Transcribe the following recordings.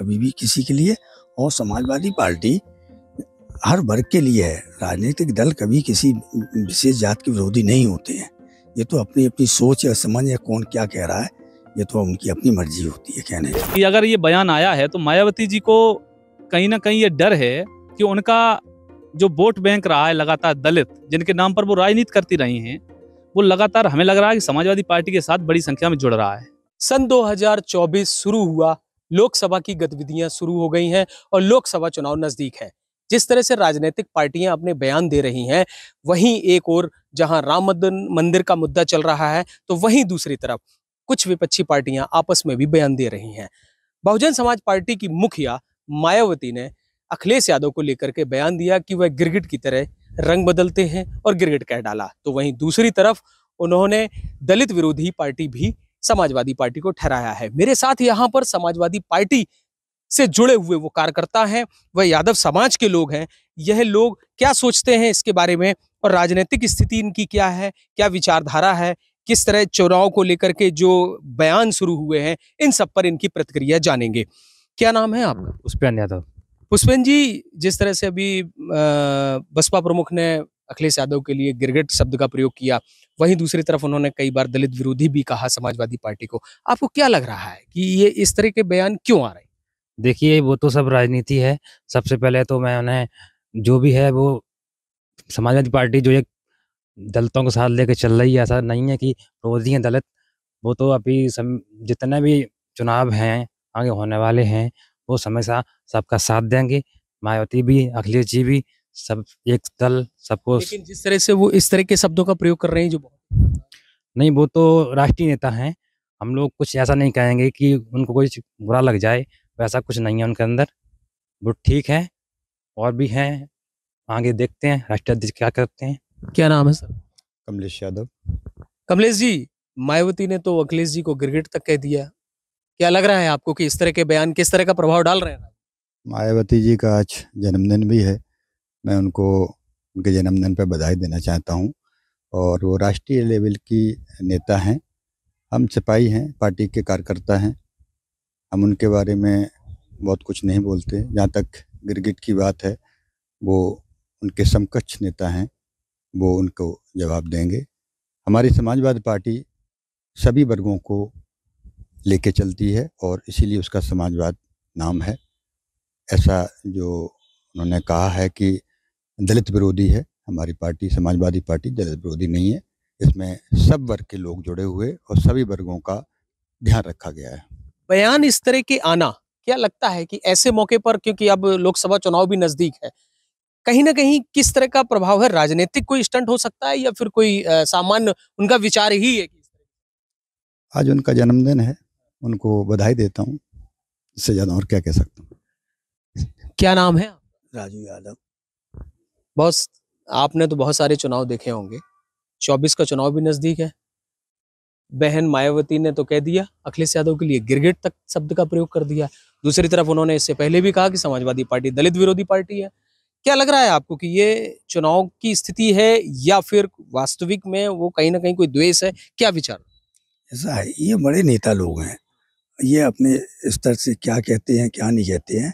कभी भी किसी के लिए और समाजवादी पार्टी हर वर्ग के लिए है राजनीतिक दल कभी किसी विशेष जात के विरोधी नहीं होते हैं ये तो अपनी अपनी सोच या समझ या कौन क्या कह रहा है ये तो उनकी अपनी मर्जी होती है कहने की अगर ये बयान आया है तो मायावती जी को कहीं ना कहीं ये डर है कि उनका जो वोट बैंक रहा है लगातार दलित जिनके नाम पर वो राजनीति करती रही हैं वो लगातार हमें लग रहा है कि समाजवादी पार्टी के साथ बड़ी संख्या में जुड़ रहा है सन 2024 शुरू हुआ लोकसभा की गतिविधियां शुरू हो गई हैं और लोकसभा चुनाव नजदीक है जिस तरह से राजनीतिक पार्टियां अपने बयान दे रही हैं वहीं एक और जहां राम मंदिर का मुद्दा चल रहा है तो वहीं दूसरी तरफ कुछ विपक्षी पार्टियां आपस में भी बयान दे रही हैं बहुजन समाज पार्टी की मुखिया मायावती ने अखिलेश यादव को लेकर के बयान दिया कि वह गिरगिट की तरह रंग बदलते हैं और गिरगिट कह डाला तो वहीं दूसरी तरफ उन्होंने दलित विरोधी पार्टी भी समाजवादी पार्टी को ठहराया है मेरे साथ यहाँ पर समाजवादी पार्टी से जुड़े हुए वो कार्यकर्ता हैं वह यादव समाज के लोग हैं यह लोग क्या सोचते हैं इसके बारे में और राजनीतिक स्थिति इनकी क्या है क्या विचारधारा है किस तरह चुनाव को लेकर के जो बयान शुरू हुए हैं इन सब पर इनकी प्रतिक्रिया जानेंगे क्या नाम है आपका पुष्पेन यादव पुष्पेन जी जिस तरह से अभी बसपा प्रमुख ने अखिलेश यादव के लिए गिरगिट शब्द का प्रयोग किया वहीं दूसरी तरफ उन्होंने कई बार दलित विरोधी भी कहा समाजवादी पार्टी को आपको क्या लग रहा है कि ये इस तरह के बयान क्यों आ रहे हैं देखिए वो तो सब राजनीति है सबसे पहले तो मैं उन्हें जो भी है वो समाजवादी पार्टी जो एक दलितों के साथ लेकर चल रही है ऐसा नहीं है कि विरोधी हैं दलित वो तो अभी सम, जितने भी चुनाव हैं आगे होने वाले हैं वो हमेशा सबका साथ देंगे मायावती भी अखिलेश जी भी सब एक दल सबको जिस तरह से वो इस तरह के शब्दों का प्रयोग कर रहे हैं जो नहीं वो तो राष्ट्रीय नेता हैं हम लोग कुछ ऐसा नहीं कहेंगे कि उनको कोई बुरा लग जाए वैसा कुछ नहीं है उनके अंदर वो ठीक है और भी हैं आगे देखते हैं राष्ट्रीय अध्यक्ष क्या करते हैं क्या नाम है सर कमलेश यादव कमलेश जी मायावती ने तो अखिलेश जी को गिरगिट तक कह दिया क्या लग रहा है आपको कि इस तरह के बयान किस तरह का प्रभाव डाल रहे हैं मायावती जी का आज जन्मदिन भी है मैं उनको उनके जन्मदिन पर बधाई देना चाहता हूँ और वो राष्ट्रीय लेवल की नेता हैं हम सिपाही हैं पार्टी के कार्यकर्ता हैं हम उनके बारे में बहुत कुछ नहीं बोलते जहाँ तक गिरगिट की बात है वो उनके समकक्ष नेता हैं वो उनको जवाब देंगे हमारी समाजवादी पार्टी सभी वर्गों को लेके चलती है और इसीलिए उसका समाजवाद नाम है ऐसा जो उन्होंने कहा है कि दलित विरोधी है हमारी पार्टी समाजवादी पार्टी दलित विरोधी नहीं है इसमें सब वर्ग के लोग जुड़े हुए और सभी वर्गों का ध्यान रखा गया है बयान इस तरह के आना क्या लगता है कि ऐसे मौके पर क्योंकि अब लोकसभा चुनाव भी नजदीक है कहीं ना कहीं किस तरह का प्रभाव है राजनीतिक कोई स्टंट हो सकता है या फिर कोई सामान्य उनका विचार ही है कि आज उनका जन्मदिन है उनको बधाई देता हूँ इससे ज़्यादा और क्या कह सकता हूँ क्या नाम है राजू यादव बहुत आपने तो बहुत सारे चुनाव देखे होंगे चौबीस का चुनाव भी नज़दीक है बहन मायावती ने तो कह दिया अखिलेश यादव के लिए गिरगिट तक शब्द का प्रयोग कर दिया दूसरी तरफ उन्होंने इससे पहले भी कहा कि समाजवादी पार्टी दलित विरोधी पार्टी है क्या लग रहा है आपको कि ये चुनाव की स्थिति है या फिर वास्तविक में वो कहीं ना कहीं कोई द्वेष है क्या विचार ऐसा है ये बड़े नेता लोग हैं ये अपने स्तर से क्या कहते हैं क्या नहीं कहते हैं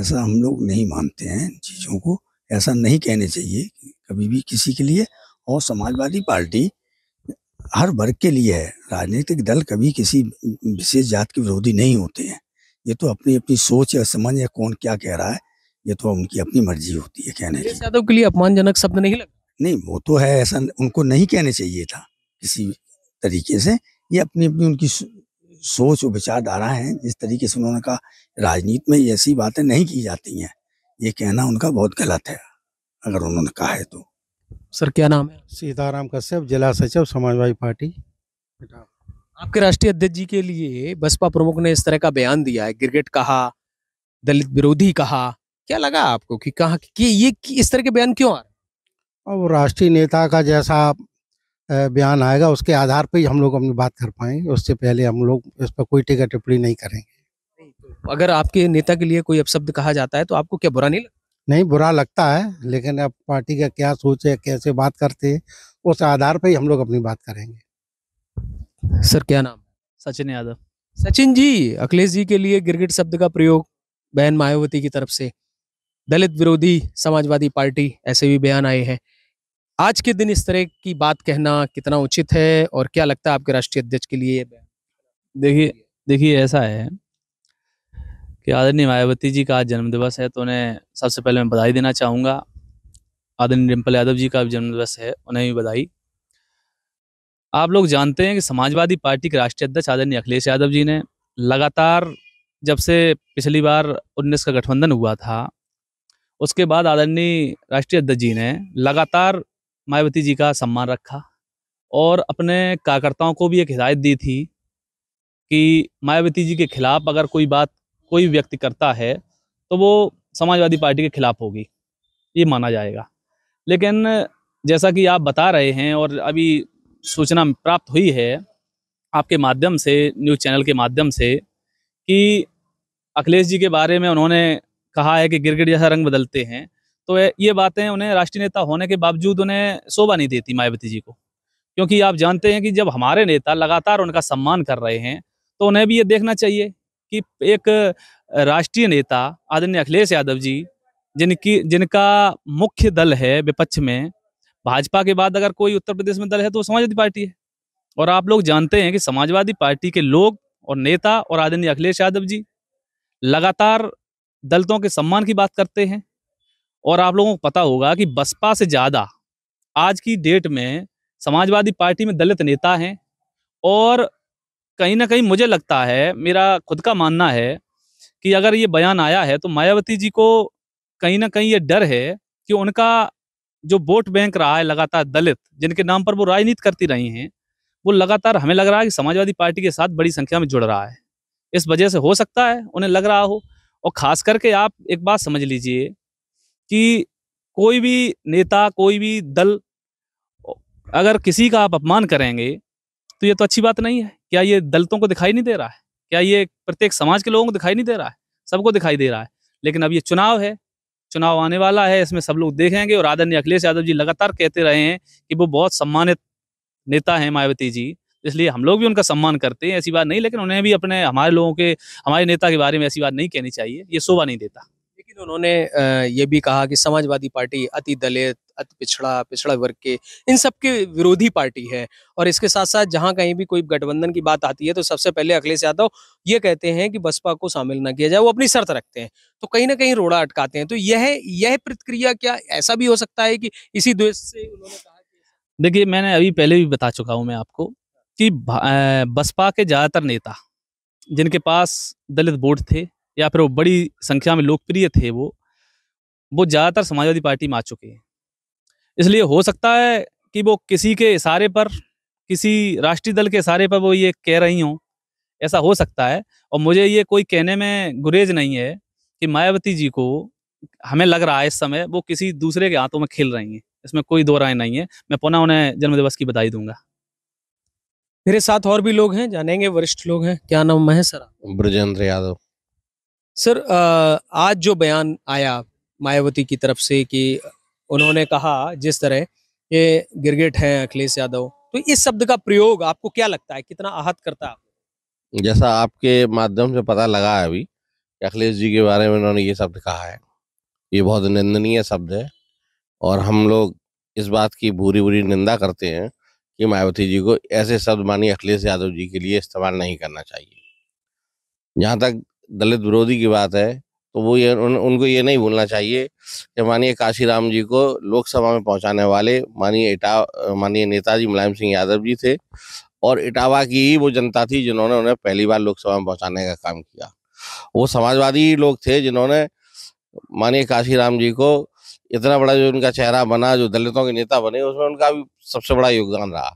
ऐसा हम लोग नहीं मानते हैं चीज़ों को ऐसा नहीं कहने चाहिए कभी भी किसी के लिए और समाजवादी पार्टी हर वर्ग के लिए है राजनीतिक दल कभी किसी विशेष जात के विरोधी नहीं होते हैं ये तो अपनी अपनी सोच या समझ या कौन क्या कह रहा है ये तो उनकी अपनी मर्जी होती है कहने की यादव के लिए अपमानजनक शब्द नहीं लगा नहीं वो तो है ऐसा उनको नहीं कहने चाहिए था किसी तरीके से ये अपनी अपनी उनकी सोच और विचारधारा है जिस तरीके से उन्होंने कहा राजनीति में ऐसी बातें नहीं की जाती हैं ये कहना उनका बहुत गलत है अगर उन्होंने कहा है तो सर क्या नाम है सीताराम कश्यप जिला सचिव समाजवादी पार्टी आपके राष्ट्रीय अध्यक्ष जी के लिए बसपा प्रमुख ने इस तरह का बयान दिया है गिरगिट कहा दलित विरोधी कहा क्या लगा आपको कि कहा कि ये कि इस तरह के बयान क्यों आ रहे अब राष्ट्रीय नेता का जैसा बयान आएगा उसके आधार पर ही हम लोग अपनी बात कर पाएंगे उससे पहले हम लोग इस पर कोई टिकट टिप्पणी नहीं करेंगे अगर आपके नेता के लिए कोई अपशब्द कहा जाता है तो आपको क्या बुरा नहीं लगता नहीं बुरा लगता है लेकिन अब पार्टी का क्या सोच है कैसे बात करते हैं उस आधार पर ही हम लोग अपनी बात करेंगे सर क्या नाम सचिन यादव सचिन जी अखिलेश जी के लिए गिरगिट शब्द का प्रयोग बहन मायावती की तरफ से दलित विरोधी समाजवादी पार्टी ऐसे भी बयान आए हैं आज के दिन इस तरह की बात कहना कितना उचित है और क्या लगता है आपके राष्ट्रीय अध्यक्ष के लिए देखिए देखिए ऐसा है कि आदरणीय मायावती जी का आज जन्मदिवस है तो उन्हें सबसे पहले मैं बधाई देना चाहूँगा आदरणीय डिम्पल यादव जी का जन्मदिवस है उन्हें भी बधाई आप लोग जानते हैं कि समाजवादी पार्टी के राष्ट्रीय अध्यक्ष आदरणीय अखिलेश यादव जी ने लगातार जब से पिछली बार उन्नीस का गठबंधन हुआ था उसके बाद आदरणीय राष्ट्रीय अध्यक्ष जी ने लगातार मायावती जी का सम्मान रखा और अपने कार्यकर्ताओं को भी एक हिदायत दी थी कि मायावती जी के खिलाफ अगर कोई बात कोई व्यक्ति करता है तो वो समाजवादी पार्टी के खिलाफ होगी ये माना जाएगा लेकिन जैसा कि आप बता रहे हैं और अभी सूचना प्राप्त हुई है आपके माध्यम से न्यूज़ चैनल के माध्यम से कि अखिलेश जी के बारे में उन्होंने कहा है कि गिरगिट जैसा रंग बदलते हैं तो ये बातें उन्हें राष्ट्रीय नेता होने के बावजूद उन्हें शोभा नहीं देती मायावती जी को क्योंकि आप जानते हैं कि जब हमारे नेता लगातार उनका सम्मान कर रहे हैं तो उन्हें भी ये देखना चाहिए कि एक राष्ट्रीय नेता आदरणीय अखिलेश यादव जी जिनकी जिनका मुख्य दल है विपक्ष में भाजपा के बाद अगर कोई उत्तर प्रदेश में दल है तो समाजवादी पार्टी है और आप लोग जानते हैं कि समाजवादी पार्टी के लोग और नेता और आदरणीय अखिलेश यादव जी लगातार दलितों के सम्मान की बात करते हैं और आप लोगों को पता होगा कि बसपा से ज़्यादा आज की डेट में समाजवादी पार्टी में दलित नेता हैं और कहीं ना कहीं मुझे लगता है मेरा खुद का मानना है कि अगर ये बयान आया है तो मायावती जी को कहीं ना कहीं ये डर है कि उनका जो वोट बैंक रहा है लगातार दलित जिनके नाम पर वो राजनीति करती रही हैं वो लगातार हमें लग रहा है कि समाजवादी पार्टी के साथ बड़ी संख्या में जुड़ रहा है इस वजह से हो सकता है उन्हें लग रहा हो और खास करके आप एक बात समझ लीजिए कि कोई भी नेता कोई भी दल अगर किसी का आप अपमान करेंगे तो ये तो अच्छी बात नहीं है क्या ये दलितों को दिखाई नहीं दे रहा है क्या ये प्रत्येक समाज के लोगों को दिखाई नहीं दे रहा है सबको दिखाई दे रहा है लेकिन अब ये चुनाव है चुनाव आने वाला है इसमें सब लोग देखेंगे और आदरणीय अखिलेश यादव जी लगातार कहते रहे हैं कि वो बहुत सम्मानित नेता हैं मायावती जी इसलिए हम लोग भी उनका सम्मान करते हैं ऐसी बात नहीं लेकिन उन्हें भी अपने हमारे लोगों के हमारे नेता के बारे में ऐसी बात नहीं कहनी चाहिए ये शोभा नहीं देता लेकिन उन्होंने ये भी कहा कि समाजवादी पार्टी अति दलित अति पिछड़ा पिछड़ा वर्ग के इन सब के विरोधी पार्टी है और इसके साथ साथ जहाँ कहीं भी कोई गठबंधन की बात आती है तो सबसे पहले अखिलेश यादव ये कहते हैं कि बसपा को शामिल न किया जाए वो अपनी शर्त रखते हैं तो कहीं ना कहीं रोड़ा अटकाते हैं तो यह यह प्रतिक्रिया क्या ऐसा भी हो सकता है कि इसी देश से उन्होंने कहा देखिए मैंने अभी पहले भी बता चुका हूँ मैं आपको कि बसपा के ज़्यादातर नेता जिनके पास दलित वोट थे या फिर वो बड़ी संख्या में लोकप्रिय थे वो वो ज़्यादातर समाजवादी पार्टी में आ चुके हैं इसलिए हो सकता है कि वो किसी के इशारे पर किसी राष्ट्रीय दल के इशारे पर वो ये कह रही हों ऐसा हो सकता है और मुझे ये कोई कहने में गुरेज नहीं है कि मायावती जी को हमें लग रहा है इस समय वो किसी दूसरे के हाथों में खेल रही हैं इसमें कोई दो राय नहीं है मैं पुनः उन्हें जन्म दिवस की बधाई दूंगा मेरे साथ और भी लोग हैं जानेंगे वरिष्ठ लोग हैं क्या नाम है सर ब्रजेंद्र यादव सर आज जो बयान आया मायावती की तरफ से कि उन्होंने कहा जिस तरह ये गिरगिट हैं अखिलेश यादव तो इस शब्द का प्रयोग आपको क्या लगता है कितना आहत करता है जैसा आपके माध्यम से पता लगा है अभी अखिलेश जी के बारे में उन्होंने ये शब्द कहा है ये बहुत निंदनीय शब्द है और हम लोग इस बात की भूरी भूरी निंदा करते हैं कि मायावती जी को ऐसे शब्द मानी अखिलेश यादव जी के लिए इस्तेमाल नहीं करना चाहिए जहाँ तक दलित विरोधी की बात है तो वो ये उन, उनको ये नहीं भूलना चाहिए कि माननीय काशीराम जी को लोकसभा में पहुंचाने वाले माननीय इटा माननीय नेताजी मुलायम सिंह यादव जी थे और इटावा की ही वो जनता थी जिन्होंने उन्हें पहली बार लोकसभा में पहुंचाने का काम किया वो समाजवादी लोग थे जिन्होंने माननीय काशीराम जी को इतना बड़ा जो उनका चेहरा बना जो दलितों के नेता बने उसमें उनका भी सबसे बड़ा योगदान रहा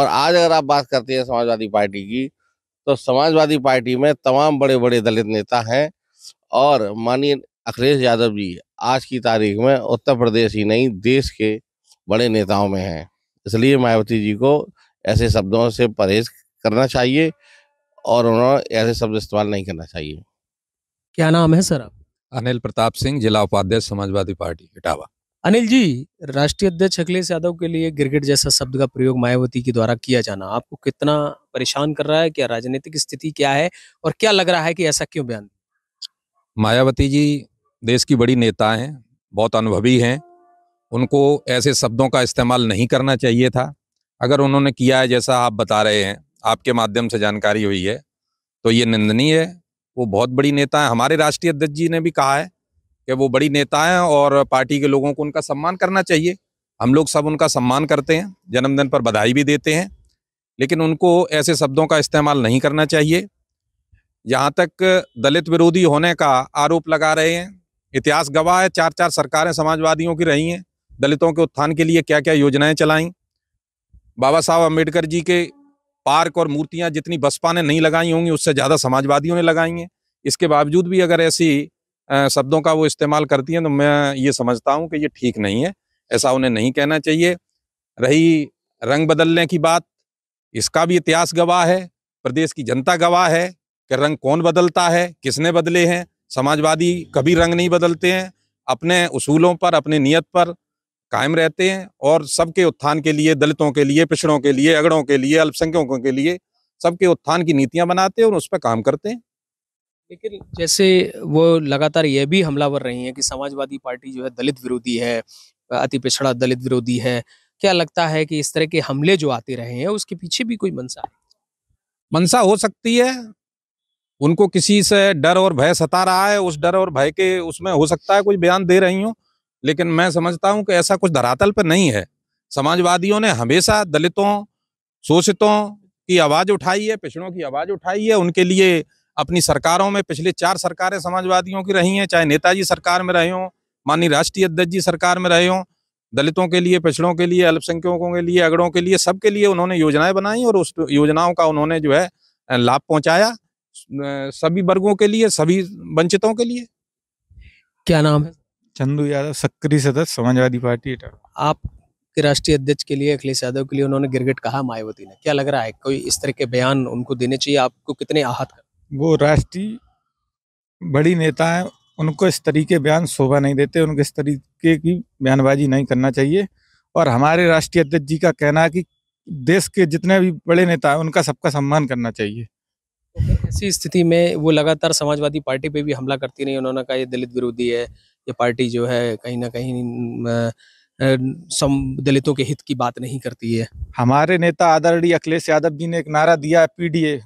और आज अगर आप बात करते हैं समाजवादी पार्टी की तो समाजवादी पार्टी में तमाम बड़े बड़े दलित नेता हैं और माननीय अखिलेश यादव जी आज की तारीख में उत्तर प्रदेश ही नहीं देश के बड़े नेताओं में हैं इसलिए मायावती जी को ऐसे शब्दों से परहेज करना चाहिए और उन्होंने ऐसे शब्द इस्तेमाल नहीं करना चाहिए क्या नाम है सर आप अनिल प्रताप सिंह जिला उपाध्यक्ष समाजवादी पार्टी इटावा अनिल जी राष्ट्रीय अध्यक्ष अखिलेश यादव के लिए गिरगिट जैसा शब्द का प्रयोग मायावती के द्वारा किया जाना आपको कितना परेशान कर रहा है क्या राजनीतिक स्थिति क्या है और क्या लग रहा है कि ऐसा क्यों बयान मायावती जी देश की बड़ी नेता हैं बहुत अनुभवी हैं उनको ऐसे शब्दों का इस्तेमाल नहीं करना चाहिए था अगर उन्होंने किया है जैसा आप बता रहे हैं आपके माध्यम से जानकारी हुई है तो ये निंदनीय है वो बहुत बड़ी नेता है हमारे राष्ट्रीय अध्यक्ष जी ने भी कहा है कि वो बड़ी नेता हैं और पार्टी के लोगों को उनका सम्मान करना चाहिए हम लोग सब उनका सम्मान करते हैं जन्मदिन पर बधाई भी देते हैं लेकिन उनको ऐसे शब्दों का इस्तेमाल नहीं करना चाहिए यहाँ तक दलित विरोधी होने का आरोप लगा रहे हैं इतिहास गवाह है चार चार सरकारें समाजवादियों की रही हैं दलितों के उत्थान के लिए क्या क्या योजनाएं चलाईं बाबा साहब अम्बेडकर जी के पार्क और मूर्तियां जितनी बसपा ने नहीं लगाई होंगी उससे ज़्यादा समाजवादियों ने लगाई हैं इसके बावजूद भी अगर ऐसी शब्दों का वो इस्तेमाल करती हैं तो मैं ये समझता हूँ कि ये ठीक नहीं है ऐसा उन्हें नहीं कहना चाहिए रही रंग बदलने की बात इसका भी इतिहास गवाह है प्रदेश की जनता गवाह है कि रंग कौन बदलता है किसने बदले हैं समाजवादी कभी रंग नहीं बदलते हैं अपने उसूलों पर अपने नियत पर कायम रहते हैं और सबके उत्थान के लिए दलितों के लिए पिछड़ों के लिए अगड़ों के लिए अल्पसंख्यकों के लिए सबके उत्थान की नीतियां बनाते हैं और उस पर काम करते हैं लेकिन जैसे वो लगातार यह भी हमलावर रही हैं कि समाजवादी पार्टी जो है दलित विरोधी है अति पिछड़ा दलित विरोधी है क्या लगता है कि इस तरह के हमले जो आते रहे हैं उसके पीछे भी कोई मनसा है मनसा हो सकती है उनको किसी से डर और भय सता रहा है उस डर और भय के उसमें हो सकता है कुछ बयान दे रही हूँ लेकिन मैं समझता हूँ कि ऐसा कुछ धरातल पर नहीं है समाजवादियों ने हमेशा दलितों शोषितों की आवाज़ उठाई है पिछड़ों की आवाज़ उठाई है उनके लिए अपनी सरकारों में पिछले चार सरकारें समाजवादियों की रही हैं चाहे नेताजी सरकार में रहे हों माननीय राष्ट्रीय अध्यक्ष जी सरकार में रहे हों दलितों के लिए पिछड़ों के लिए अल्पसंख्यकों के लिए अगड़ों के लिए सबके लिए उन्होंने योजनाएं बनाई और उस योजनाओं का उन्होंने जो है लाभ पहुंचाया सभी वर्गों के लिए सभी वंचितों के लिए क्या नाम है चंदू यादव सक्रिय सदस्य समाजवादी पार्टी आप के राष्ट्रीय अध्यक्ष के लिए अखिलेश यादव के लिए उन्होंने गिरगिट कहा मायावती ने क्या लग रहा है कोई इस तरह के बयान उनको देने चाहिए आपको कितने आहत कर वो राष्ट्रीय बड़ी नेता है उनको इस तरीके बयान शोभा नहीं देते उनको इस तरीके की बयानबाजी नहीं करना चाहिए और हमारे राष्ट्रीय अध्यक्ष जी का कहना है कि देश के जितने भी बड़े नेता हैं उनका सबका सम्मान करना चाहिए ऐसी स्थिति में वो लगातार समाजवादी पार्टी पे भी हमला करती रही उन्होंने कहा ये दलित विरोधी है ये पार्टी जो है कहीं ना कहीं सम दलितों के हित की बात नहीं करती है हमारे नेता आदरणीय अखिलेश यादव जी ने एक नारा दिया है पीडीए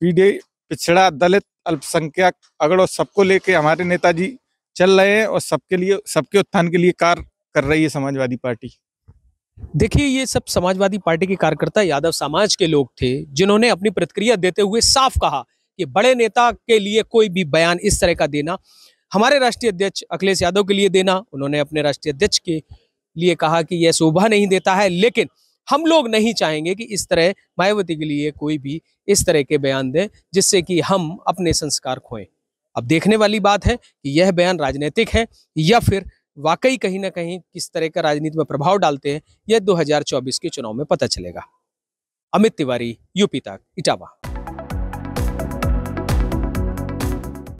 पीडीए पिछड़ा दलित अल्पसंख्यक अगड़ सबको लेके हमारे नेताजी चल रहे हैं और सबके लिए सबके उत्थान के लिए कार्य कर रही है समाजवादी पार्टी देखिए ये सब समाजवादी पार्टी के कार्यकर्ता यादव समाज के लोग थे जिन्होंने अपनी प्रतिक्रिया देते हुए साफ कहा कि बड़े नेता के लिए कोई भी बयान इस तरह का देना हमारे राष्ट्रीय अध्यक्ष अखिलेश यादव के लिए देना उन्होंने अपने राष्ट्रीय अध्यक्ष के लिए कहा कि यह शोभा नहीं देता है लेकिन हम लोग नहीं चाहेंगे कि इस तरह मायावती के लिए कोई भी इस तरह के बयान दें जिससे कि हम अपने संस्कार खोएं अब देखने वाली बात है कि यह बयान राजनीतिक है या फिर वाकई कहीं ना कहीं किस तरह का राजनीति में प्रभाव डालते हैं यह 2024 के चुनाव में पता चलेगा अमित तिवारी यूपी तक इटावा